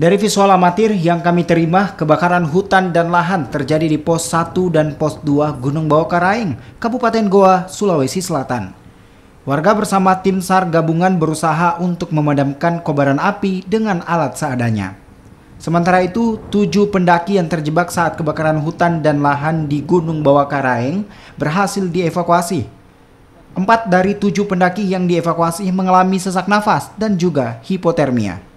Dari visual amatir yang kami terima, kebakaran hutan dan lahan terjadi di pos 1 dan pos 2 Gunung Bawah Karaing, Kabupaten Goa, Sulawesi Selatan. Warga bersama tim SAR gabungan berusaha untuk memadamkan kobaran api dengan alat seadanya. Sementara itu, tujuh pendaki yang terjebak saat kebakaran hutan dan lahan di Gunung Bawah Karaeng berhasil dievakuasi. Empat dari tujuh pendaki yang dievakuasi mengalami sesak nafas dan juga hipotermia.